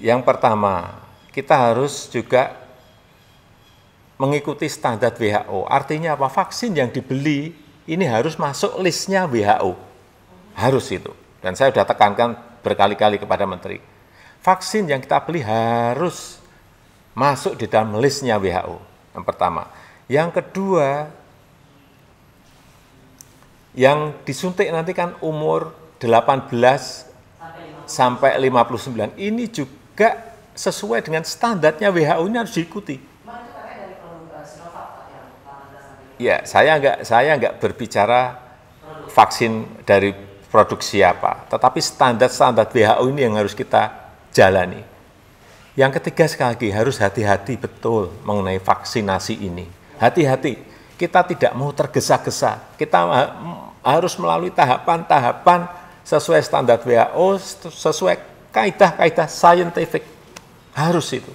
Yang pertama, kita harus juga mengikuti standar WHO. Artinya apa? Vaksin yang dibeli ini harus masuk listnya WHO. Harus itu. Dan saya sudah tekankan berkali-kali kepada Menteri. Vaksin yang kita beli harus masuk di dalam listnya WHO. Yang pertama. Yang kedua, yang disuntik nanti kan umur 18, sampai 59 ini juga sesuai dengan standarnya WHO ini harus diikuti. Ya, saya nggak saya nggak berbicara vaksin dari produksi apa, tetapi standar-standar WHO ini yang harus kita jalani. Yang ketiga sekali lagi harus hati-hati betul mengenai vaksinasi ini. Hati-hati, kita tidak mau tergesa-gesa. Kita eh, harus melalui tahapan-tahapan sesuai standar WHO, sesuai kaidah-kaidah scientific harus itu.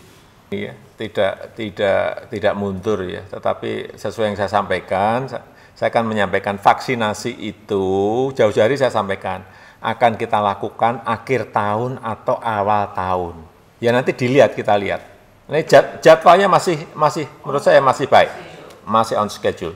Ya, tidak tidak tidak mundur ya, tetapi sesuai yang saya sampaikan, saya akan menyampaikan vaksinasi itu jauh-jauh hari saya sampaikan akan kita lakukan akhir tahun atau awal tahun. Ya nanti dilihat kita lihat. Ini jadwalnya masih masih menurut saya masih baik, masih on schedule.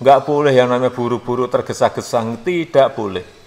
Enggak boleh yang namanya buru-buru tergesa-gesa, tidak boleh.